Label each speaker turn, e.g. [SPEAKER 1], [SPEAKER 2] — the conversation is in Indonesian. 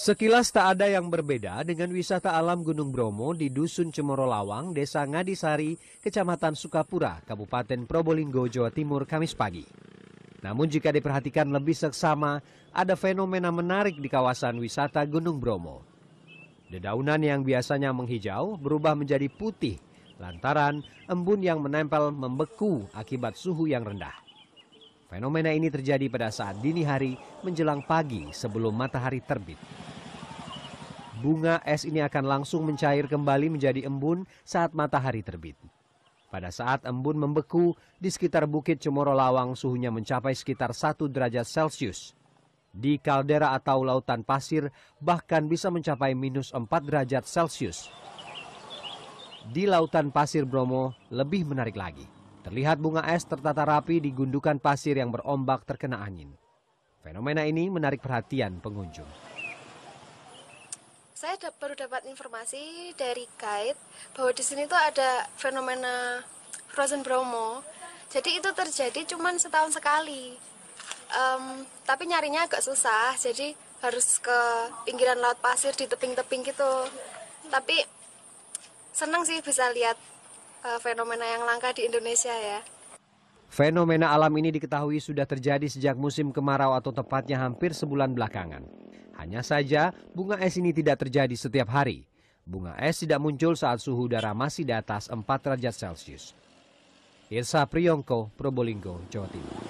[SPEAKER 1] Sekilas tak ada yang berbeda dengan wisata alam Gunung Bromo di Dusun Cemoro Lawang, Desa Ngadisari, Kecamatan Sukapura, Kabupaten Probolinggo, Jawa Timur, Kamis pagi. Namun jika diperhatikan lebih seksama, ada fenomena menarik di kawasan wisata Gunung Bromo. Dedaunan yang biasanya menghijau berubah menjadi putih lantaran embun yang menempel membeku akibat suhu yang rendah. Fenomena ini terjadi pada saat dini hari menjelang pagi sebelum matahari terbit bunga es ini akan langsung mencair kembali menjadi embun saat matahari terbit. Pada saat embun membeku, di sekitar Bukit Cemoro Lawang suhunya mencapai sekitar 1 derajat Celcius. Di kaldera atau lautan pasir bahkan bisa mencapai minus 4 derajat Celcius. Di lautan pasir Bromo lebih menarik lagi. Terlihat bunga es tertata rapi di gundukan pasir yang berombak terkena angin. Fenomena ini menarik perhatian pengunjung.
[SPEAKER 2] Saya da baru dapat informasi dari guide bahwa di sini tuh ada fenomena frozen bromo. Jadi itu terjadi cuma setahun sekali. Um, tapi nyarinya agak susah, jadi harus ke pinggiran laut pasir di tebing teping gitu. Tapi senang sih bisa lihat uh, fenomena yang langka di Indonesia ya.
[SPEAKER 1] Fenomena alam ini diketahui sudah terjadi sejak musim kemarau atau tepatnya hampir sebulan belakangan. Hanya saja, bunga es ini tidak terjadi setiap hari. Bunga es tidak muncul saat suhu udara masih di atas 4 derajat Celcius. Irsa Priyongko, Probolinggo, Jawa Timur.